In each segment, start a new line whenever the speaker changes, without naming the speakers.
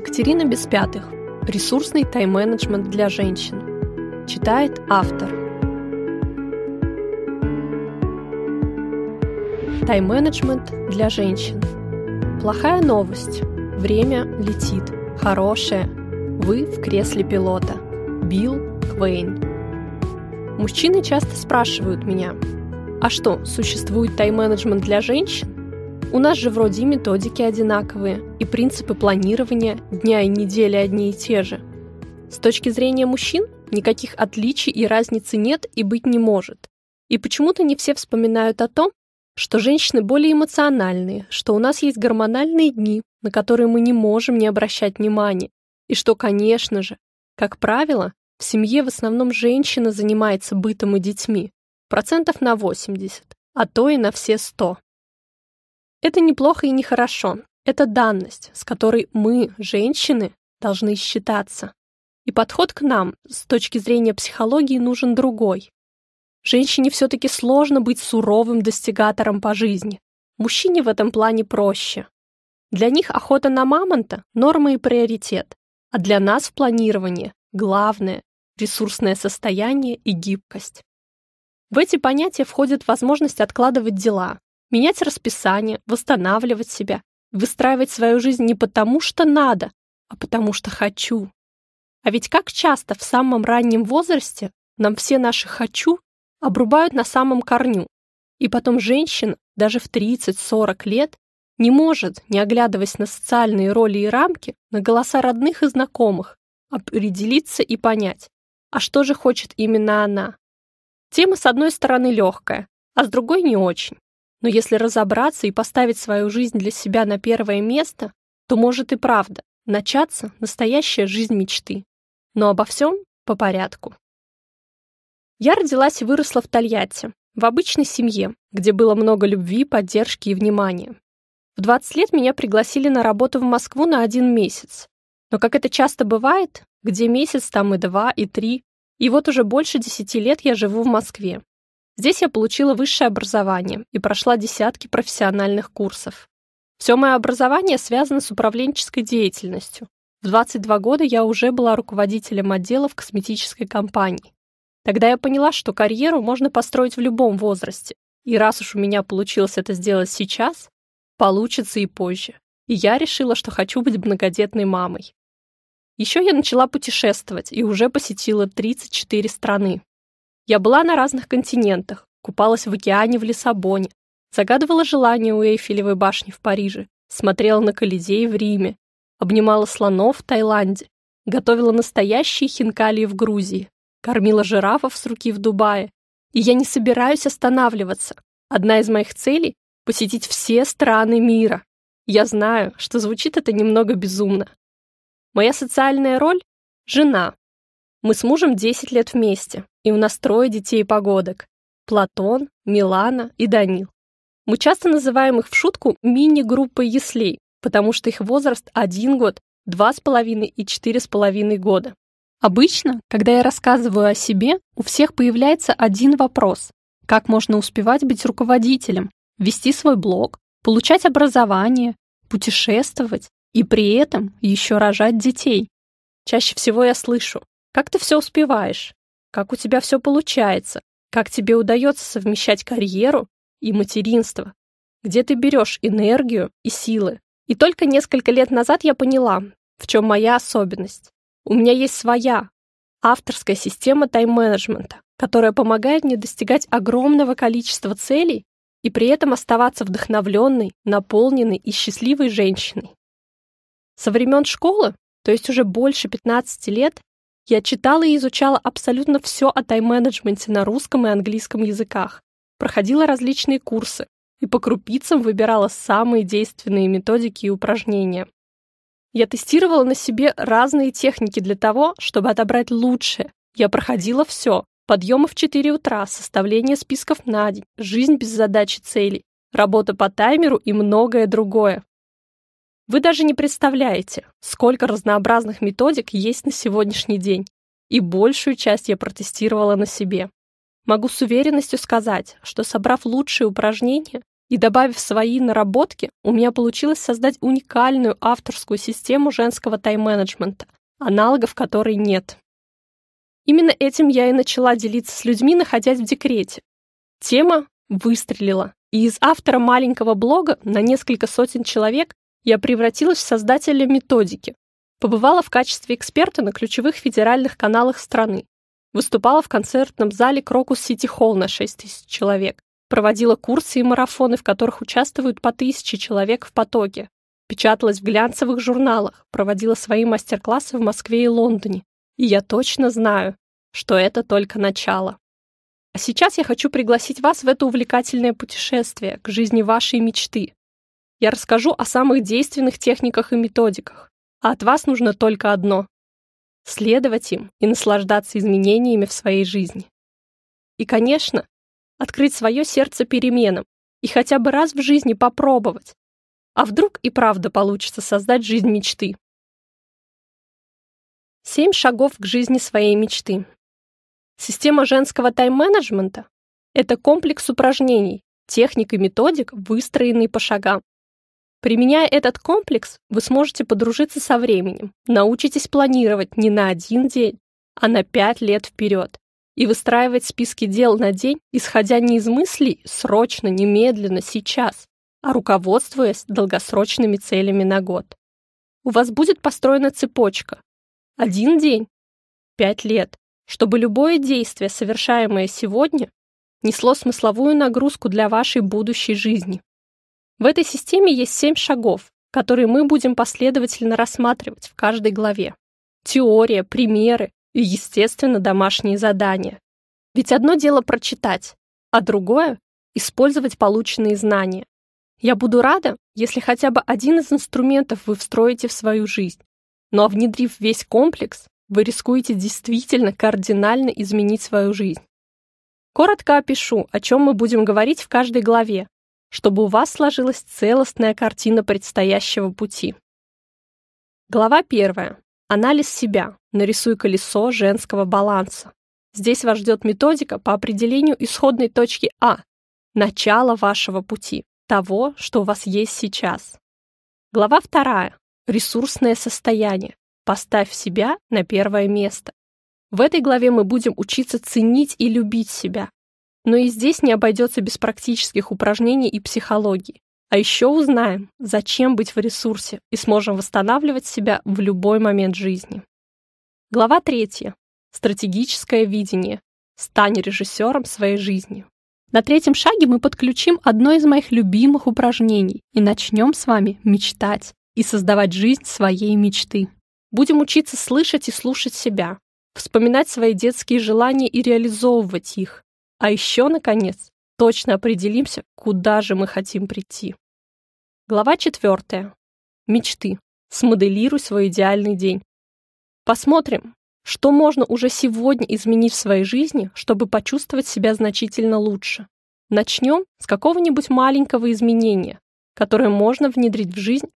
Екатерина Беспятых. Ресурсный тайм-менеджмент для женщин. Читает автор. Тайм-менеджмент для женщин. Плохая новость. Время летит. Хорошее. Вы в кресле пилота. Билл Квейн. Мужчины часто спрашивают меня, а что, существует тайм-менеджмент для женщин? У нас же вроде и методики одинаковые, и принципы планирования дня и недели одни и те же. С точки зрения мужчин никаких отличий и разницы нет и быть не может. И почему-то не все вспоминают о том, что женщины более эмоциональные, что у нас есть гормональные дни, на которые мы не можем не обращать внимания, и что, конечно же, как правило, в семье в основном женщина занимается бытом и детьми, процентов на 80, а то и на все 100. Это неплохо и нехорошо. Это данность, с которой мы, женщины, должны считаться. И подход к нам с точки зрения психологии нужен другой. Женщине все-таки сложно быть суровым достигатором по жизни. Мужчине в этом плане проще. Для них охота на мамонта – норма и приоритет, а для нас в планировании главное – ресурсное состояние и гибкость. В эти понятия входит возможность откладывать дела, менять расписание, восстанавливать себя, выстраивать свою жизнь не потому, что надо, а потому, что хочу. А ведь как часто в самом раннем возрасте нам все наши «хочу» обрубают на самом корню, и потом женщина даже в 30-40 лет не может, не оглядываясь на социальные роли и рамки, на голоса родных и знакомых, определиться и понять, а что же хочет именно она. Тема, с одной стороны, легкая, а с другой не очень. Но если разобраться и поставить свою жизнь для себя на первое место, то может и правда начаться настоящая жизнь мечты. Но обо всем по порядку. Я родилась и выросла в Тольятти, в обычной семье, где было много любви, поддержки и внимания. В 20 лет меня пригласили на работу в Москву на один месяц. Но, как это часто бывает, где месяц, там и два, и три. И вот уже больше десяти лет я живу в Москве. Здесь я получила высшее образование и прошла десятки профессиональных курсов. Все мое образование связано с управленческой деятельностью. В 22 года я уже была руководителем отдела в косметической компании. Тогда я поняла, что карьеру можно построить в любом возрасте. И раз уж у меня получилось это сделать сейчас, получится и позже. И я решила, что хочу быть многодетной мамой. Еще я начала путешествовать и уже посетила 34 страны. Я была на разных континентах, купалась в океане в Лиссабоне, загадывала желания у Эйфелевой башни в Париже, смотрела на Колизей в Риме, обнимала слонов в Таиланде, готовила настоящие хинкалии в Грузии, кормила жирафов с руки в Дубае. И я не собираюсь останавливаться. Одна из моих целей — посетить все страны мира. Я знаю, что звучит это немного безумно. Моя социальная роль — жена. Мы с мужем 10 лет вместе. И у нас трое детей погодок. Платон, Милана и Данил. Мы часто называем их в шутку мини-группой яслей, потому что их возраст один год, два с половиной и четыре с половиной года. Обычно, когда я рассказываю о себе, у всех появляется один вопрос. Как можно успевать быть руководителем, вести свой блог, получать образование, путешествовать и при этом еще рожать детей? Чаще всего я слышу, как ты все успеваешь? Как у тебя все получается? Как тебе удается совмещать карьеру и материнство? Где ты берешь энергию и силы? И только несколько лет назад я поняла, в чем моя особенность. У меня есть своя, авторская система тайм-менеджмента, которая помогает мне достигать огромного количества целей и при этом оставаться вдохновленной, наполненной и счастливой женщиной. Со времен школы, то есть уже больше 15 лет, я читала и изучала абсолютно все о тайм-менеджменте на русском и английском языках, проходила различные курсы и по крупицам выбирала самые действенные методики и упражнения. Я тестировала на себе разные техники для того, чтобы отобрать лучшее. Я проходила все. Подъемы в 4 утра, составление списков на день, жизнь без задачи целей, работа по таймеру и многое другое. Вы даже не представляете, сколько разнообразных методик есть на сегодняшний день, и большую часть я протестировала на себе. Могу с уверенностью сказать, что собрав лучшие упражнения и добавив свои наработки, у меня получилось создать уникальную авторскую систему женского тайм-менеджмента, аналогов которой нет. Именно этим я и начала делиться с людьми, находясь в декрете. Тема выстрелила, и из автора маленького блога на несколько сотен человек я превратилась в создателя методики, побывала в качестве эксперта на ключевых федеральных каналах страны, выступала в концертном зале Крокус Сити Холл на 6 тысяч человек, проводила курсы и марафоны, в которых участвуют по тысяче человек в потоке, печаталась в глянцевых журналах, проводила свои мастер-классы в Москве и Лондоне. И я точно знаю, что это только начало. А сейчас я хочу пригласить вас в это увлекательное путешествие к жизни вашей мечты, я расскажу о самых действенных техниках и методиках, а от вас нужно только одно — следовать им и наслаждаться изменениями в своей жизни. И, конечно, открыть свое сердце переменам и хотя бы раз в жизни попробовать. А вдруг и правда получится создать жизнь мечты? Семь шагов к жизни своей мечты. Система женского тайм-менеджмента — это комплекс упражнений, техник и методик, выстроенный по шагам. Применяя этот комплекс, вы сможете подружиться со временем, научитесь планировать не на один день, а на пять лет вперед и выстраивать списки дел на день, исходя не из мыслей срочно, немедленно, сейчас, а руководствуясь долгосрочными целями на год. У вас будет построена цепочка. Один день, пять лет, чтобы любое действие, совершаемое сегодня, несло смысловую нагрузку для вашей будущей жизни. В этой системе есть семь шагов, которые мы будем последовательно рассматривать в каждой главе. Теория, примеры и, естественно, домашние задания. Ведь одно дело прочитать, а другое — использовать полученные знания. Я буду рада, если хотя бы один из инструментов вы встроите в свою жизнь. Но ну, а внедрив весь комплекс, вы рискуете действительно кардинально изменить свою жизнь. Коротко опишу, о чем мы будем говорить в каждой главе, чтобы у вас сложилась целостная картина предстоящего пути. Глава первая: Анализ себя. Нарисуй колесо женского баланса. Здесь вас ждет методика по определению исходной точки А, начала вашего пути, того, что у вас есть сейчас. Глава вторая: Ресурсное состояние. Поставь себя на первое место. В этой главе мы будем учиться ценить и любить себя, но и здесь не обойдется без практических упражнений и психологии. А еще узнаем, зачем быть в ресурсе и сможем восстанавливать себя в любой момент жизни. Глава третья. Стратегическое видение. Стань режиссером своей жизни. На третьем шаге мы подключим одно из моих любимых упражнений и начнем с вами мечтать и создавать жизнь своей мечты. Будем учиться слышать и слушать себя, вспоминать свои детские желания и реализовывать их, а еще, наконец, точно определимся, куда же мы хотим прийти. Глава четвертая. Мечты. Смоделируй свой идеальный день. Посмотрим, что можно уже сегодня изменить в своей жизни, чтобы почувствовать себя значительно лучше. Начнем с какого-нибудь маленького изменения, которое можно внедрить в жизнь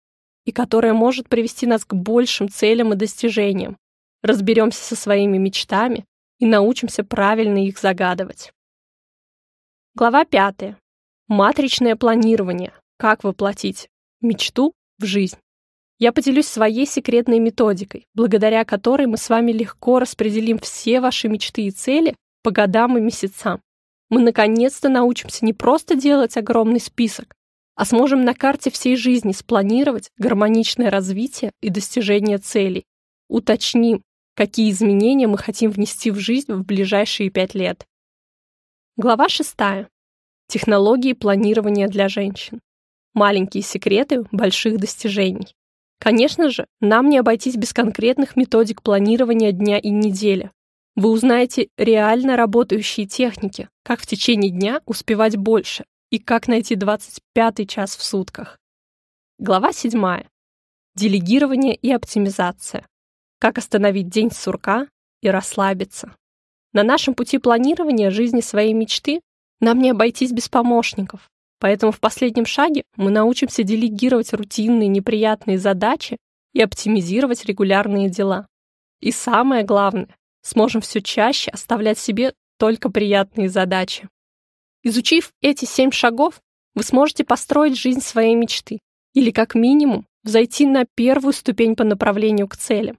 и которое может привести нас к большим целям и достижениям. Разберемся со своими мечтами и научимся правильно их загадывать. Глава 5. Матричное планирование. Как воплотить мечту в жизнь. Я поделюсь своей секретной методикой, благодаря которой мы с вами легко распределим все ваши мечты и цели по годам и месяцам. Мы наконец-то научимся не просто делать огромный список, а сможем на карте всей жизни спланировать гармоничное развитие и достижение целей. Уточним, какие изменения мы хотим внести в жизнь в ближайшие пять лет. Глава 6. Технологии планирования для женщин. Маленькие секреты больших достижений. Конечно же, нам не обойтись без конкретных методик планирования дня и недели. Вы узнаете реально работающие техники, как в течение дня успевать больше и как найти 25 час в сутках. Глава 7. Делегирование и оптимизация. Как остановить день сурка и расслабиться. На нашем пути планирования жизни своей мечты нам не обойтись без помощников. Поэтому в последнем шаге мы научимся делегировать рутинные неприятные задачи и оптимизировать регулярные дела. И самое главное, сможем все чаще оставлять себе только приятные задачи. Изучив эти семь шагов, вы сможете построить жизнь своей мечты или, как минимум, взойти на первую ступень по направлению к цели.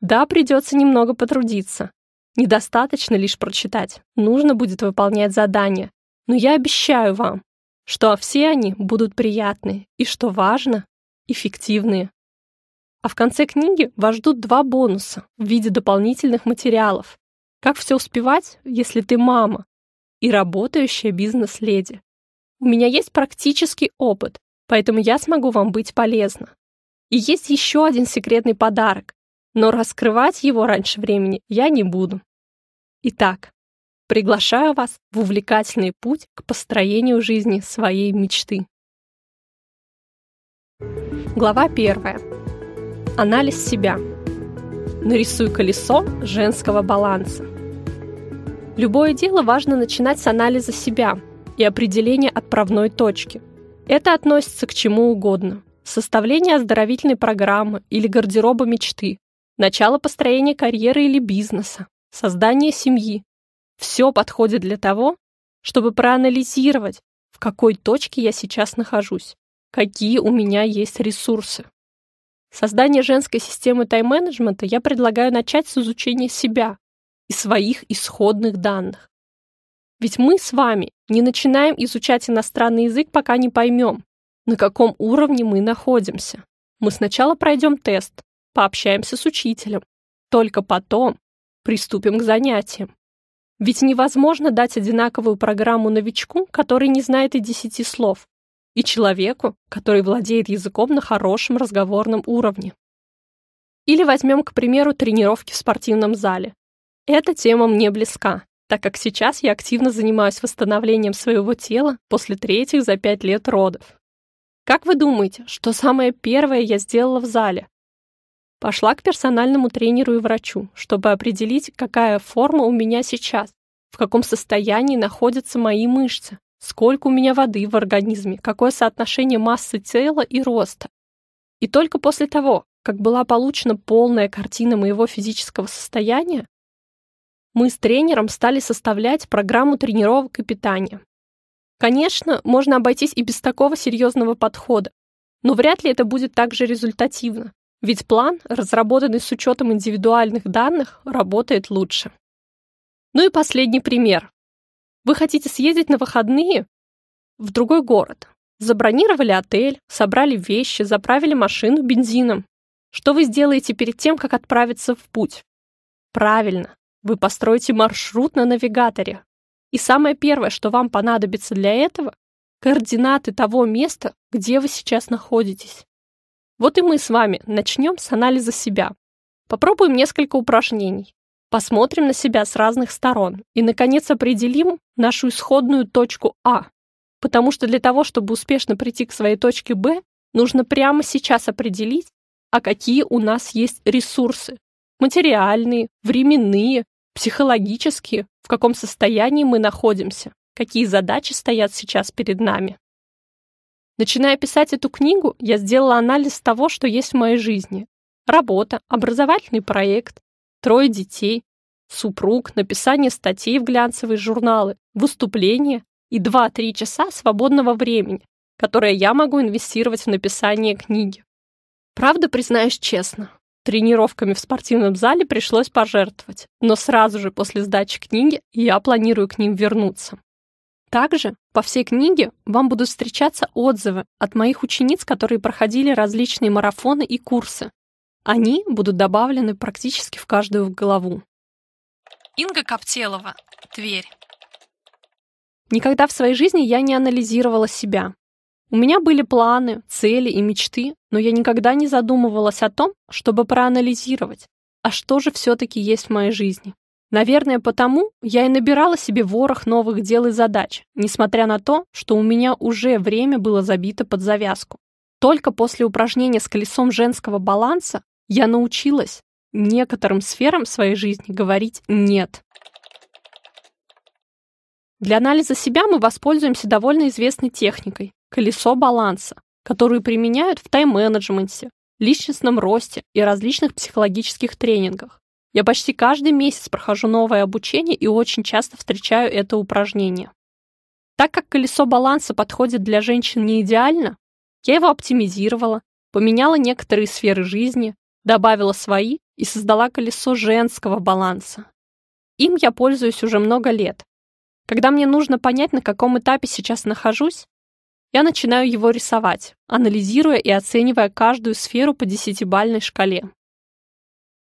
Да, придется немного потрудиться, Недостаточно лишь прочитать. Нужно будет выполнять задания. Но я обещаю вам, что все они будут приятны и, что важно, эффективные. А в конце книги вас ждут два бонуса в виде дополнительных материалов. Как все успевать, если ты мама и работающая бизнес-леди. У меня есть практический опыт, поэтому я смогу вам быть полезна. И есть еще один секретный подарок но раскрывать его раньше времени я не буду. Итак, приглашаю вас в увлекательный путь к построению жизни своей мечты. Глава первая. Анализ себя. Нарисуй колесо женского баланса. Любое дело важно начинать с анализа себя и определения отправной точки. Это относится к чему угодно. Составление оздоровительной программы или гардероба мечты, начало построения карьеры или бизнеса, создание семьи. Все подходит для того, чтобы проанализировать, в какой точке я сейчас нахожусь, какие у меня есть ресурсы. Создание женской системы тайм-менеджмента я предлагаю начать с изучения себя и своих исходных данных. Ведь мы с вами не начинаем изучать иностранный язык, пока не поймем, на каком уровне мы находимся. Мы сначала пройдем тест, пообщаемся с учителем. Только потом приступим к занятиям. Ведь невозможно дать одинаковую программу новичку, который не знает и десяти слов, и человеку, который владеет языком на хорошем разговорном уровне. Или возьмем, к примеру, тренировки в спортивном зале. Эта тема мне близка, так как сейчас я активно занимаюсь восстановлением своего тела после третьих за пять лет родов. Как вы думаете, что самое первое я сделала в зале, Пошла к персональному тренеру и врачу, чтобы определить, какая форма у меня сейчас, в каком состоянии находятся мои мышцы, сколько у меня воды в организме, какое соотношение массы тела и роста. И только после того, как была получена полная картина моего физического состояния, мы с тренером стали составлять программу тренировок и питания. Конечно, можно обойтись и без такого серьезного подхода, но вряд ли это будет так же результативно, ведь план, разработанный с учетом индивидуальных данных, работает лучше. Ну и последний пример. Вы хотите съездить на выходные в другой город. Забронировали отель, собрали вещи, заправили машину бензином. Что вы сделаете перед тем, как отправиться в путь? Правильно, вы построите маршрут на навигаторе. И самое первое, что вам понадобится для этого, координаты того места, где вы сейчас находитесь. Вот и мы с вами начнем с анализа себя. Попробуем несколько упражнений. Посмотрим на себя с разных сторон и, наконец, определим нашу исходную точку А. Потому что для того, чтобы успешно прийти к своей точке Б, нужно прямо сейчас определить, а какие у нас есть ресурсы. Материальные, временные, психологические, в каком состоянии мы находимся, какие задачи стоят сейчас перед нами. Начиная писать эту книгу, я сделала анализ того, что есть в моей жизни. Работа, образовательный проект, трое детей, супруг, написание статей в глянцевые журналы, выступления и 2-3 часа свободного времени, которое я могу инвестировать в написание книги. Правда, признаюсь честно, тренировками в спортивном зале пришлось пожертвовать, но сразу же после сдачи книги я планирую к ним вернуться. Также по всей книге вам будут встречаться отзывы от моих учениц, которые проходили различные марафоны и курсы. Они будут добавлены практически в каждую главу. Инга Коптелова, Тверь. Никогда в своей жизни я не анализировала себя. У меня были планы, цели и мечты, но я никогда не задумывалась о том, чтобы проанализировать, а что же все-таки есть в моей жизни. Наверное, потому я и набирала себе ворох новых дел и задач, несмотря на то, что у меня уже время было забито под завязку. Только после упражнения с колесом женского баланса я научилась некоторым сферам своей жизни говорить «нет». Для анализа себя мы воспользуемся довольно известной техникой – колесо баланса, которую применяют в тайм-менеджменте, личностном росте и различных психологических тренингах. Я почти каждый месяц прохожу новое обучение и очень часто встречаю это упражнение. Так как колесо баланса подходит для женщин не идеально, я его оптимизировала, поменяла некоторые сферы жизни, добавила свои и создала колесо женского баланса. Им я пользуюсь уже много лет. Когда мне нужно понять, на каком этапе сейчас нахожусь, я начинаю его рисовать, анализируя и оценивая каждую сферу по десятибальной шкале.